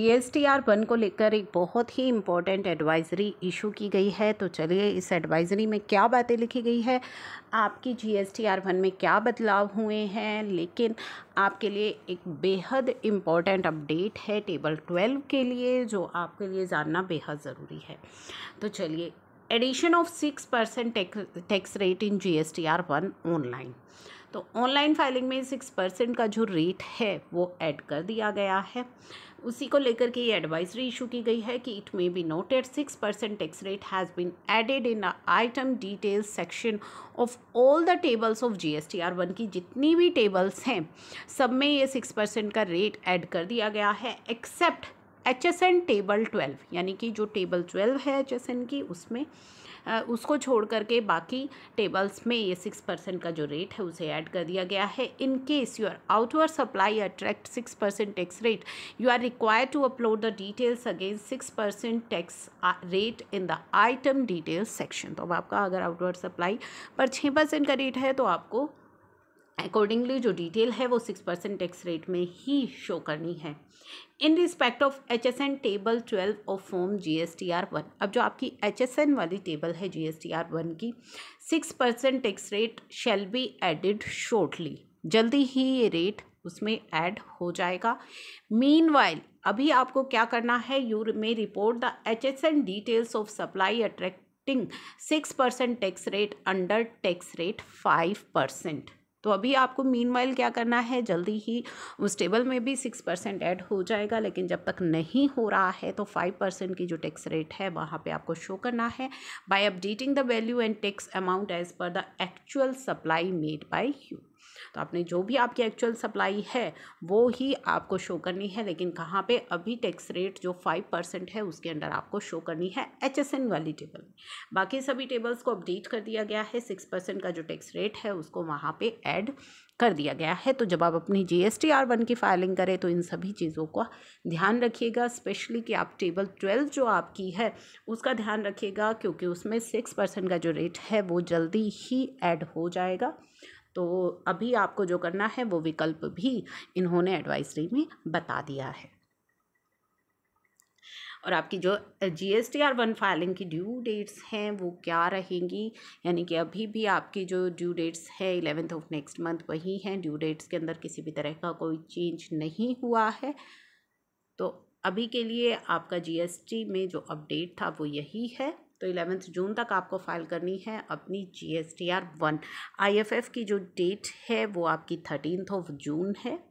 GSTR one को लेकर एक बहुत ही इम्पॉर्टेंट एडवाइजरी इशू की गई है तो चलिए इस एडवाइजरी में क्या बातें लिखी गई है आपकी जीएसटीआर वन में क्या बदलाव हुए हैं लेकिन आपके लिए एक बेहद इम्पॉर्टेंट अपडेट है टेबल ट्वेल्व के लिए जो आपके लिए जानना बेहद ज़रूरी है तो चलिए addition of six percent tax rate in G S T R one online तो ऑनलाइन फाइलिंग में सिक्स परसेंट का जो रेट है वो ऐड कर दिया गया है उसी को लेकर के ये एडवाइजरी इशू की गई है कि it may be noted six percent tax rate has been added in item details section of all the tables of G S T R one की जितनी भी टेबल्स हैं सब में ये सिक्स परसेंट का रेट ऐड कर दिया गया है except H S N table twelve यानी कि जो टेबल ट्वेल्व है एच एस एन की उसमें उसको छोड़ करके बाकी टेबल्स में ये सिक्स परसेंट का जो रेट है उसे ऐड कर दिया गया है in case your outward supply attract six percent tax rate you are require to upload the details against six percent tax rate in the item details section तो अब आपका अगर आउटवर सप्लाई पर छः परसेंट का रेट है तो आपको अकॉर्डिंगली जो डिटेल है वो सिक्स परसेंट टैक्स रेट में ही शो करनी है in respect of H S N table twelve of form G S T R one अब जो आपकी एच एस एन वाली टेबल है G S T R one की six percent tax rate shall be added shortly जल्दी ही ये rate उसमें ऐड हो जाएगा मीन अभी आपको क्या करना है you may report the H S N details of supply attracting six percent tax rate under tax rate five percent तो अभी आपको मीन क्या करना है जल्दी ही उस टेबल में भी सिक्स परसेंट ऐड हो जाएगा लेकिन जब तक नहीं हो रहा है तो फाइव परसेंट की जो टैक्स रेट है वहाँ पे आपको शो करना है by updating the value and tax amount as per the actual supply made by you तो आपने जो भी आपकी एक्चुअल सप्लाई है वो ही आपको शो करनी है लेकिन कहाँ पे अभी टैक्स रेट जो फाइव परसेंट है उसके अंडर आपको शो करनी है एच वाली टेबल बाकी सभी टेबल्स को अपडेट कर दिया गया है सिक्स परसेंट का जो टैक्स रेट है उसको वहाँ पे ऐड कर दिया गया है तो जब आप अपनी G S T R one की फाइलिंग करें तो इन सभी चीज़ों का ध्यान रखिएगा स्पेशली कि आप टेबल ट्वेल्व जो आपकी है उसका ध्यान रखिएगा क्योंकि उसमें सिक्स परसेंट का जो रेट है वो जल्दी ही ऐड हो जाएगा तो अभी आपको जो करना है वो विकल्प भी इन्होंने एडवाइजरी में बता दिया है और आपकी जो G S T R one filing की ड्यू डेट्स हैं वो क्या रहेंगी यानी कि अभी भी आपकी जो ड्यू डेट्स है इलेवेंथ ऑफ नेक्स्ट मंथ वही हैं ड्यू डेट्स के अंदर किसी भी तरह का कोई चेंज नहीं हुआ है तो अभी के लिए आपका जी एस टी में जो अपडेट था वो यही है तो इलेवेंथ जून तक आपको फाइल करनी है अपनी G S T R one I F F की जो डेट है वो आपकी थर्टीनथ ऑफ जून है